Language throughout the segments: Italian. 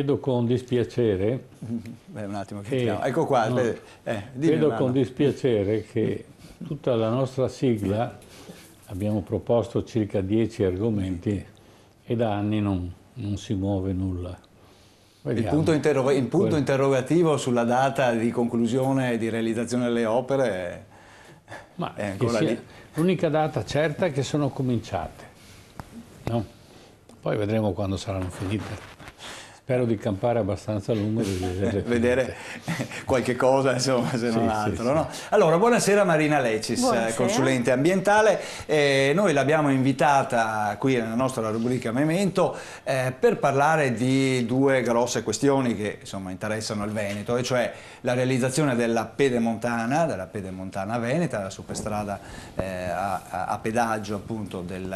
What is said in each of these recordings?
vedo con dispiacere... Beh, un attimo che, che Ecco qua, no, eh, Credo mano. con dispiacere che tutta la nostra sigla, abbiamo proposto circa dieci argomenti e da anni non, non si muove nulla. Il punto, il punto, interrogativo sulla data di conclusione e di realizzazione delle opere Ma è ancora sia, lì. L'unica data certa è che sono cominciate. No? Poi vedremo quando saranno finite. Spero di campare abbastanza a lungo per vedere qualche cosa, insomma, se non altro. Sì, no? Allora, buonasera Marina Lecis, eh, buonasera. consulente ambientale. Eh, noi l'abbiamo invitata qui nella nostra rubrica Memento eh, per parlare di due grosse questioni che insomma, interessano il Veneto, e cioè la realizzazione della pedemontana, della pedemontana veneta, la superstrada eh, a, a, pedaggio appunto del,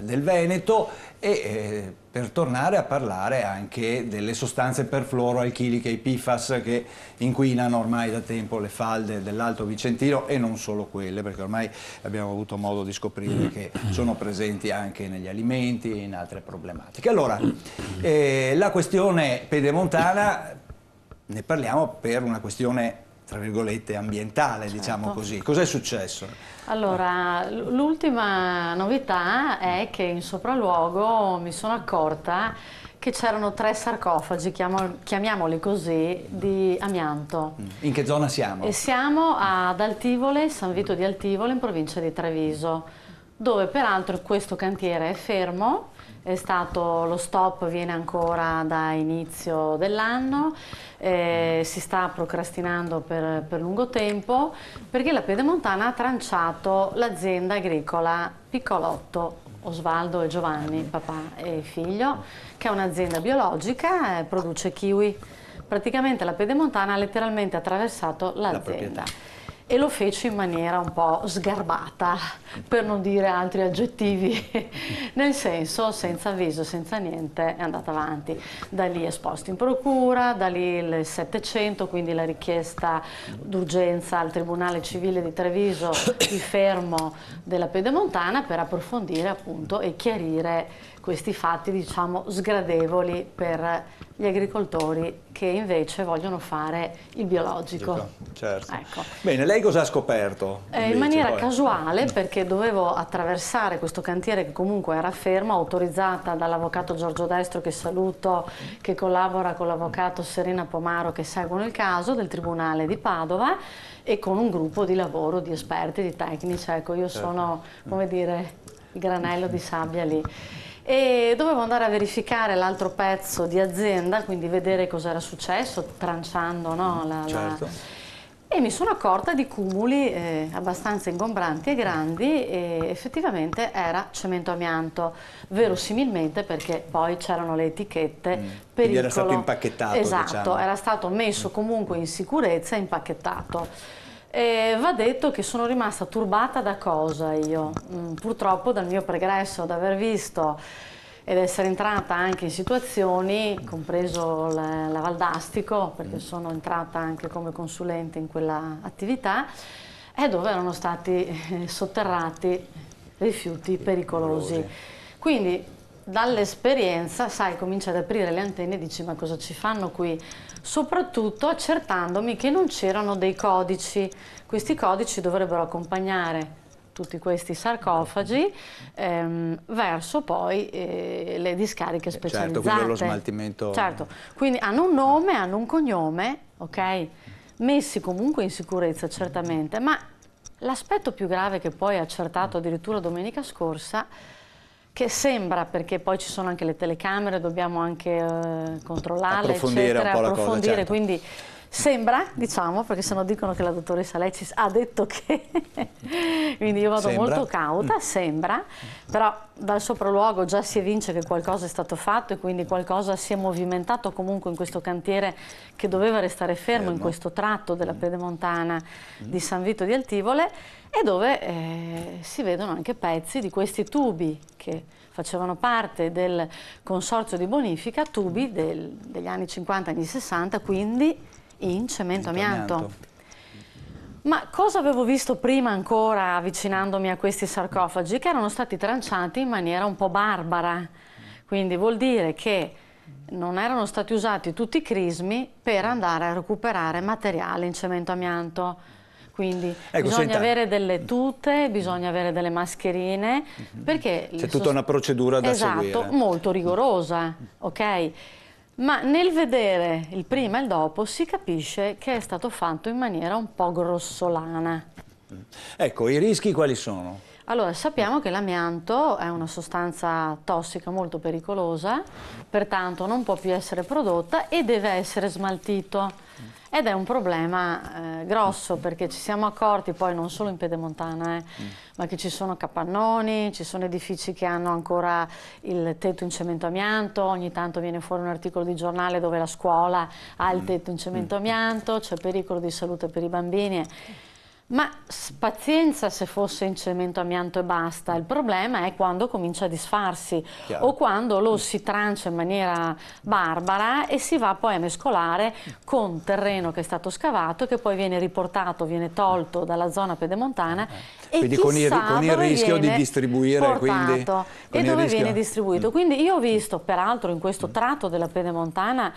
del Veneto e eh, per tornare a parlare anche delle sostanze perfluoroalchiliche, i PFAS, che inquinano ormai da tempo le falde dell'Alto Vicentino e non solo quelle, perché ormai abbiamo avuto modo di scoprire mm. che sono presenti anche negli alimenti e in altre problematiche. Allora, eh, la questione pedemontana ne parliamo per una questione tra virgolette, ambientale, certo. diciamo così. Cos'è successo? Allora, l'ultima novità è che in sopralluogo mi sono accorta che c'erano tre sarcofagi, chiamiamoli così, di amianto. Mm. In che zona siamo? E siamo ad Altivole, San Vito di Altivole, in provincia di Treviso, dove peraltro questo cantiere è fermo, è stato lo stop viene ancora da inizio dell'anno, eh, si sta procrastinando per, per lungo tempo perché la Piedemontana ha tranciato l'azienda agricola Piccolotto Osvaldo e Giovanni, papà e figlio, che è un'azienda biologica, eh, produce kiwi. Praticamente la Piedemontana ha letteralmente attraversato l'azienda. La e lo fece in maniera un po' sgarbata, per non dire altri aggettivi, nel senso senza avviso, senza niente, è andata avanti. Da lì esposto in procura, da lì il 700, quindi la richiesta d'urgenza al Tribunale Civile di Treviso di fermo della Pedemontana per approfondire appunto e chiarire questi fatti diciamo sgradevoli per gli agricoltori che invece vogliono fare il biologico. Certo. certo. Ecco. Bene, lei cosa ha scoperto? Eh, invece, in maniera poi? casuale perché dovevo attraversare questo cantiere che comunque era fermo, autorizzata dall'avvocato Giorgio Destro che saluto, che collabora con l'avvocato Serena Pomaro che seguono il caso del Tribunale di Padova e con un gruppo di lavoro di esperti, di tecnici. Ecco, io certo. sono, come dire, il granello di sabbia lì e dovevo andare a verificare l'altro pezzo di azienda, quindi vedere cosa era successo, tranciando no, mm, la, certo. la e mi sono accorta di cumuli eh, abbastanza ingombranti e grandi e effettivamente era cemento amianto, verosimilmente perché poi c'erano le etichette mm. pericolo. Quindi era stato impacchettato. Esatto, diciamo. era stato messo mm. comunque in sicurezza e impacchettato. E va detto che sono rimasta turbata da cosa io? Mm, purtroppo dal mio pregresso, ad aver visto ed essere entrata anche in situazioni, compreso la, la Valdastico, perché mm. sono entrata anche come consulente in quella attività, e dove erano stati eh, sotterrati rifiuti pericolosi. pericolosi. Quindi dall'esperienza, sai, cominci ad aprire le antenne e dici ma cosa ci fanno qui? soprattutto accertandomi che non c'erano dei codici. Questi codici dovrebbero accompagnare tutti questi sarcofagi ehm, verso poi eh, le discariche eh, certo, specializzate. Certo, quello lo smaltimento. Certo, quindi hanno un nome, hanno un cognome, ok? Messi comunque in sicurezza certamente, ma l'aspetto più grave che poi ha accertato addirittura domenica scorsa che sembra, perché poi ci sono anche le telecamere, dobbiamo anche eh, controllarle, approfondire eccetera, un po' la approfondire, cosa, certo. quindi Sembra, diciamo, perché se no dicono che la dottoressa Lecis ha detto che, quindi io vado sembra. molto cauta, mm. sembra, però dal sopralluogo già si evince che qualcosa è stato fatto e quindi qualcosa si è movimentato comunque in questo cantiere che doveva restare fermo, fermo. in questo tratto della mm. pedemontana mm. di San Vito di Altivole e dove eh, si vedono anche pezzi di questi tubi che facevano parte del consorzio di bonifica, tubi del, degli anni 50, anni 60, quindi in cemento amianto. Ma cosa avevo visto prima ancora avvicinandomi a questi sarcofagi che erano stati tranciati in maniera un po' barbara? Quindi vuol dire che non erano stati usati tutti i crismi per andare a recuperare materiale in cemento amianto. Quindi ecco, bisogna senta. avere delle tute, bisogna avere delle mascherine, mm -hmm. perché... C'è tutta una procedura da esatto, seguire. Esatto, molto rigorosa, ok? Ma nel vedere il prima e il dopo si capisce che è stato fatto in maniera un po' grossolana. Ecco, i rischi quali sono? Allora, sappiamo che l'amianto è una sostanza tossica molto pericolosa, pertanto non può più essere prodotta e deve essere smaltito. Ed è un problema eh, grosso perché ci siamo accorti poi non solo in Pedemontana, eh, mm. ma che ci sono capannoni, ci sono edifici che hanno ancora il tetto in cemento amianto, ogni tanto viene fuori un articolo di giornale dove la scuola ha il mm. tetto in cemento mm. amianto, c'è pericolo di salute per i bambini. Ma pazienza se fosse in cemento amianto e basta, il problema è quando comincia a disfarsi Chiaro. o quando lo si trancia in maniera barbara e si va poi a mescolare con terreno che è stato scavato che poi viene riportato, viene tolto dalla zona pedemontana eh. eh. e quindi con il, con il rischio di distribuire quindi, e dove viene distribuito. Mm. Quindi io ho mm. visto peraltro in questo mm. tratto della pedemontana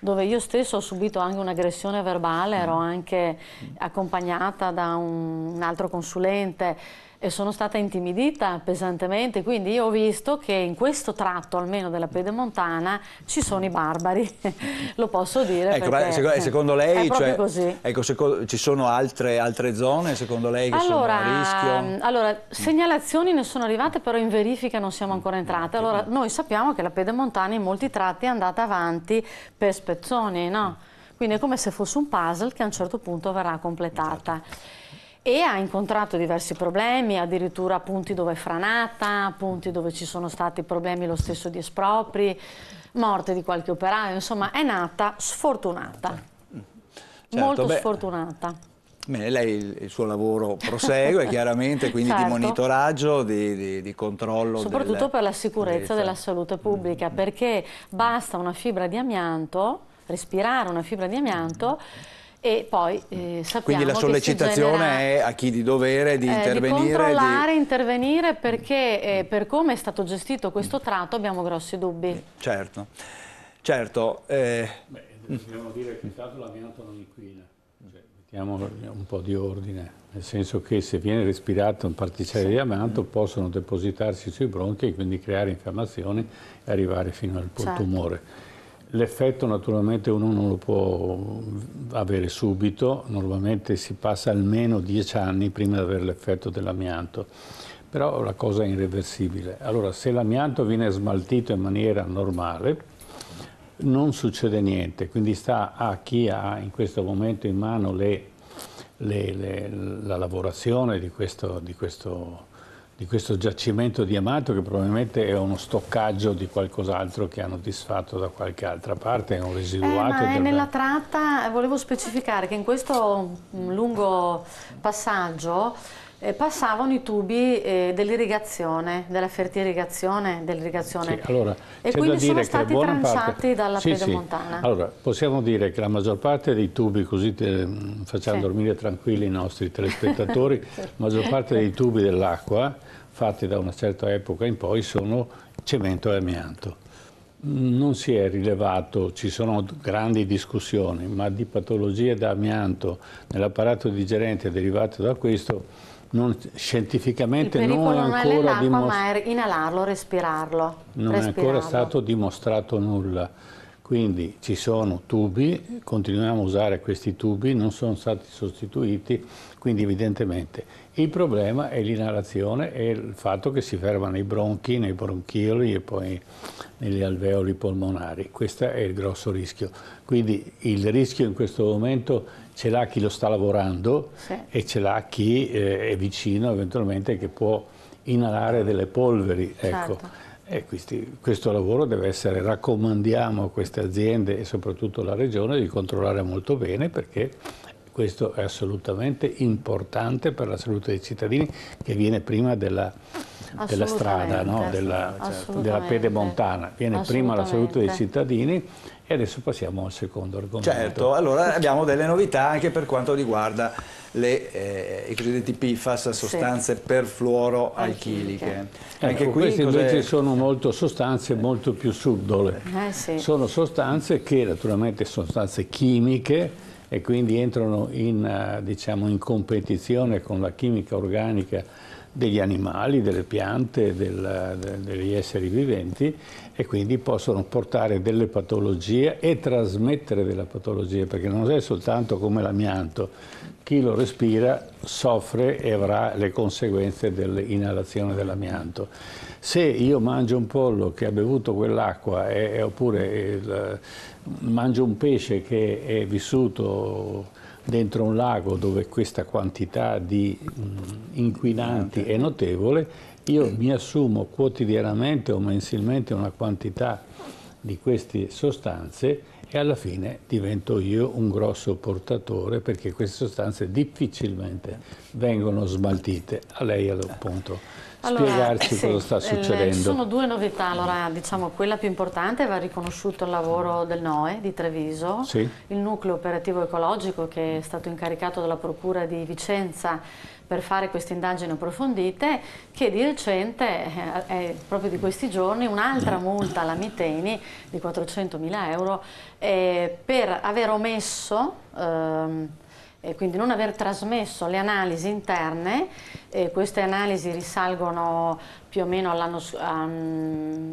dove io stesso ho subito anche un'aggressione verbale, ero mm. anche accompagnata da un altro consulente e sono stata intimidita pesantemente, quindi ho visto che in questo tratto almeno della Pedemontana ci sono i barbari, lo posso dire. Ecco, perché, eh, secondo lei cioè, ecco, secondo, ci sono altre, altre, zone secondo lei che allora, sono a rischio? Allora, mm. segnalazioni ne sono arrivate, però in verifica non siamo ancora entrate. Mm, allora, noi sappiamo che la Pedemontana in molti tratti è andata avanti per spezzoni, no? Mm. Quindi è come se fosse un puzzle che a un certo punto verrà completata. Esatto e ha incontrato diversi problemi, addirittura punti dove è franata, punti dove ci sono stati problemi lo stesso di espropri, morte di qualche operaio, insomma è nata sfortunata, certo, molto certo, beh, sfortunata. Bene, lei il, suo lavoro prosegue chiaramente, quindi certo. di monitoraggio, di, di, di controllo. Soprattutto delle, per la sicurezza della salute pubblica, mm, mm, mm. perché basta una fibra di amianto, respirare una fibra di amianto e poi eh, sappiamo mm. Quindi la sollecitazione genera, è a chi di dovere di eh, intervenire. Di controllare, di... intervenire perché eh, per come è stato gestito questo mm. tratto abbiamo grossi dubbi. Eh, certo, certo. Eh... dobbiamo mm. dire che è stato l'amianto non inquina. Eh. Cioè, mettiamo un po' di ordine, nel senso che se viene respirato un particelle sì. di amianto possono depositarsi sui bronchi e quindi creare infiammazioni e arrivare fino al certo. tumore. L'effetto naturalmente uno non lo può avere subito, normalmente si passa almeno 10 anni prima di avere l'effetto dell'amianto, però la cosa è irreversibile. Allora se l'amianto viene smaltito in maniera normale non succede niente, quindi sta a chi ha in questo momento in mano le, le, le, la lavorazione di questo, di questo di questo giacimento di Amato che probabilmente è uno stoccaggio di qualcos'altro che hanno disfatto da qualche altra parte, è un residuato. Eh, è nella tratta, volevo specificare che in questo mm, lungo passaggio eh, passavano i tubi eh, dell'irrigazione, della fertirrigazione, dell'irrigazione sì, allora, e quindi sono stati tranciati parte... dalla sì, pedemontana. Sì. Allora, possiamo dire che la maggior parte dei tubi, così te, mh, mm, facciamo dormire tranquilli i nostri telespettatori, la maggior parte dei tubi dell'acqua fatti da una certa epoca in poi sono cemento e amianto. Non si è rilevato, ci sono grandi discussioni, ma di patologie da amianto nell'apparato digerente derivate da questo non, scientificamente non è ancora dimostrato. inalarlo, respirarlo. Non respirarlo. è ancora stato dimostrato nulla. Quindi ci sono tubi, continuiamo a usare questi tubi, non sono stati sostituiti, quindi evidentemente il problema è l'inalazione e il fatto che si ferma nei bronchi, nei bronchioli e poi negli alveoli polmonari. Questo è il grosso rischio. Quindi il rischio in questo momento ce l'ha chi lo sta lavorando sì. e ce l'ha chi eh, è vicino eventualmente che può inalare delle polveri. Ecco. Certo. E questi, questo lavoro deve essere, raccomandiamo a queste aziende e soprattutto alla Regione di controllare molto bene perché questo è assolutamente importante per la salute dei cittadini che viene prima della, della strada, no? della, cioè, della pedemontana, viene prima la salute dei cittadini e adesso passiamo al secondo argomento. Certo, allora abbiamo delle novità anche per quanto riguarda le, eh, i cosiddetti PFAS, sostanze sì. perfluoroalchiliche. Ecco, Anche queste invece sono molto sostanze molto più subdole. Eh, sì. Sono sostanze che naturalmente sono sostanze chimiche e quindi entrano in, eh, diciamo, in competizione con la chimica organica degli animali, delle piante, del, de, degli esseri viventi e quindi possono portare delle patologie e trasmettere delle patologie, perché non è soltanto come l'amianto, chi lo respira soffre e avrà le conseguenze dell'inalazione dell'amianto. Se io mangio un pollo che ha bevuto quell'acqua oppure il, mangio un pesce che è vissuto dentro un lago dove questa quantità di mm, inquinanti è notevole, io mi assumo quotidianamente o mensilmente una quantità di queste sostanze e alla fine divento io un grosso portatore perché queste sostanze difficilmente vengono smaltite. A lei appunto allora, spiegarci sì, cosa sta eh, succedendo. Ci sono due novità, allora diciamo quella più importante va riconosciuto il lavoro del NOE di Treviso, sì. il nucleo operativo ecologico che è stato incaricato dalla Procura di Vicenza per fare queste indagini approfondite che di recente, eh, proprio di questi giorni, un'altra multa alla Miteni di 400 mila euro eh, per aver omesso... Ehm, e quindi non aver trasmesso le analisi interne, eh, queste analisi risalgono più o meno all'anno,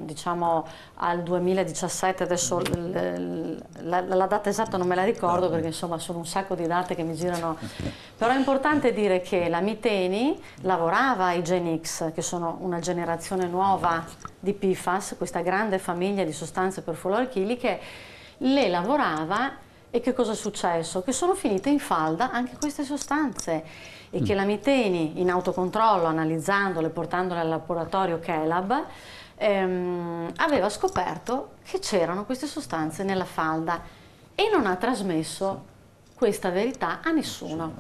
diciamo al 2017, adesso la, la, data esatta non me la ricordo perché insomma sono un sacco di date che mi girano, però è importante dire che la Miteni lavorava ai Gen X, che sono una generazione nuova di PFAS, questa grande famiglia di sostanze perfluorochiliche, le lavorava e che cosa è successo? Che sono finite in falda anche queste sostanze e mm. che la Miteni in autocontrollo, analizzandole, portandole al laboratorio Kelab, ehm, aveva scoperto che c'erano queste sostanze nella falda e non ha trasmesso questa verità a nessuno.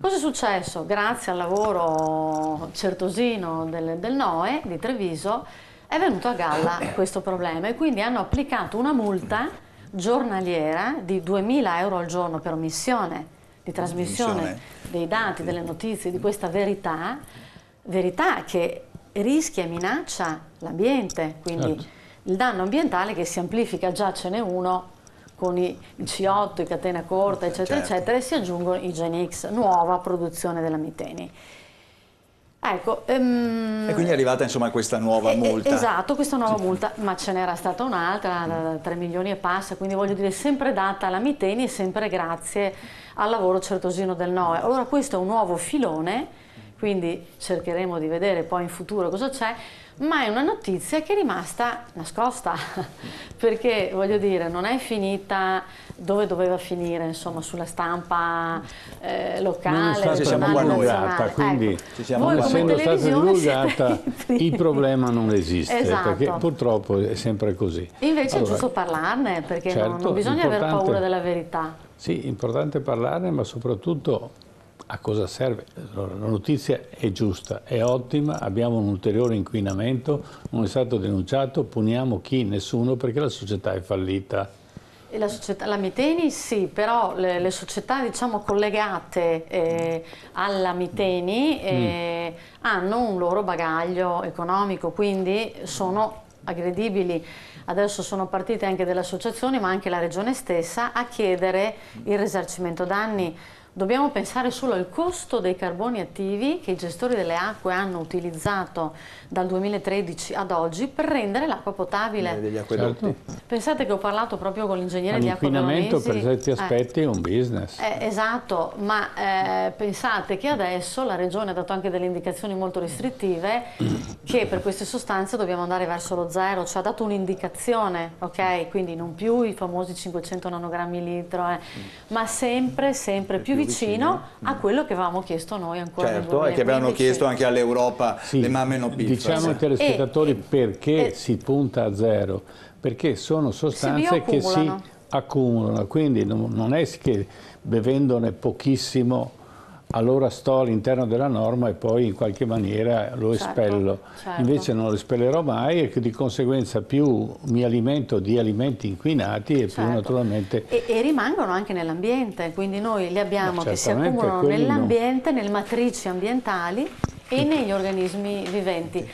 Cosa è successo? Grazie al lavoro certosino del, del NOE di Treviso è venuto a galla questo problema e quindi hanno applicato una multa giornaliera di 2.000 euro al giorno per omissione di trasmissione dei dati, delle notizie, di questa verità, verità che rischia e minaccia l'ambiente, quindi certo. il danno ambientale che si amplifica, già ce n'è uno con i C8, i catena corta, eccetera, certo. eccetera, e si aggiungono i Gen X, nuova produzione della miteni. Ah, ecco, um, e quindi è arrivata insomma questa nuova eh, eh, multa. Esatto, questa nuova multa, ma ce n'era stata un'altra, 3 milioni e passa, quindi voglio dire sempre data alla Miteni e sempre grazie al lavoro certosino del NOE. Allora questo è un nuovo filone, quindi cercheremo di vedere poi in futuro cosa c'è ma è una notizia che è rimasta nascosta, perché voglio dire, non è finita dove doveva finire, insomma, sulla stampa eh, locale, non è stata divulgata, ecco. quindi ecco, non essendo stata divulgata il problema non esiste, esatto. perché purtroppo è sempre così. Invece allora, è giusto parlarne, perché certo, non, non certo, bisogna aver paura della verità. Sì, è importante parlarne, ma soprattutto a cosa serve? Allora, la notizia è giusta, è ottima, abbiamo un ulteriore inquinamento, non è stato denunciato, puniamo chi? Nessuno perché la società è fallita. E la, società, la Miteni sì, però le, le società diciamo, collegate eh, alla Miteni eh, mm. hanno un loro bagaglio economico, quindi sono aggredibili. Adesso sono partite anche delle associazioni, ma anche la regione stessa, a chiedere il risarcimento danni dobbiamo pensare solo al costo dei carboni attivi che i gestori delle acque hanno utilizzato dal 2013 ad oggi per rendere l'acqua potabile. Certo. Pensate che ho parlato proprio con l'ingegnere di acqua L'inquinamento per certi eh. aspetti eh, è un business. Eh, esatto, ma eh, pensate che adesso la Regione ha dato anche delle indicazioni molto restrittive che per queste sostanze dobbiamo andare verso lo zero, ci ha dato un'indicazione, ok? Quindi non più i famosi 500 nanogrammi litro, eh, ma sempre, sempre più, vicino vicino, a mm. quello che avevamo chiesto noi ancora certo, e che avevano chiesto anche all'Europa sì, le mamme no pizza. Diciamo ai telespettatori e, perché e, si punta a zero, perché sono sostanze si che si accumulano, quindi non, non è che bevendone pochissimo allora sto all'interno della norma e poi in qualche maniera lo certo, espello. Certo. Invece non lo espellerò mai e di conseguenza più mi alimento di alimenti inquinati e certo. più naturalmente... E, e rimangono anche nell'ambiente, quindi noi li abbiamo che si accumulano nell'ambiente, non... nelle matrici ambientali e ecco. negli organismi viventi.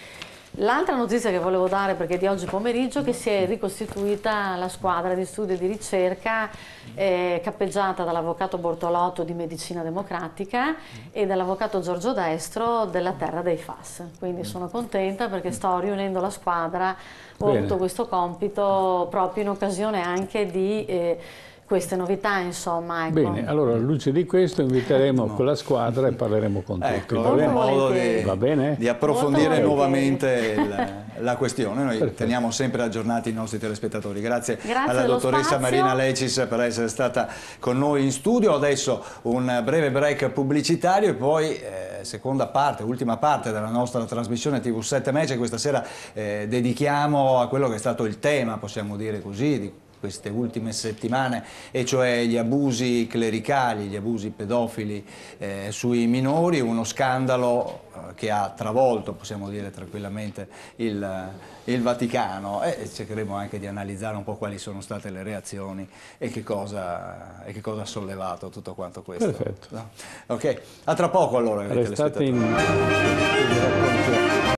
L'altra notizia che volevo dare, perché è di oggi pomeriggio, è che si è ricostituita la squadra di studio e di ricerca eh, cappeggiata dall'avvocato Bortolotto di Medicina Democratica e dall'avvocato Giorgio Destro della Terra dei Fas. Quindi mm. sono contenta perché sto riunendo la squadra, ho Bene. avuto questo compito proprio in occasione anche di... Eh, queste novità insomma. Ecco. Bene, allora alla luce di questo inviteremo no. quella squadra e parleremo con tutti. Ecco, avremo modo di, Va bene? di approfondire nuovamente il, la questione, noi Perfetto. teniamo sempre aggiornati i nostri telespettatori. Grazie, Grazie alla dottoressa spazio. Marina Lecis per essere stata con noi in studio, adesso un breve break pubblicitario e poi eh, seconda parte, ultima parte della nostra trasmissione TV7 Match questa sera eh, dedichiamo a quello che è stato il tema, possiamo dire così, di queste ultime settimane, e cioè gli abusi clericali, gli abusi pedofili eh, sui minori, uno scandalo eh, che ha travolto, possiamo dire tranquillamente, il, eh, il Vaticano e cercheremo anche di analizzare un po' quali sono state le reazioni e che cosa, e che cosa ha sollevato tutto quanto questo. Perfetto. No? Ok, a tra poco allora. Restate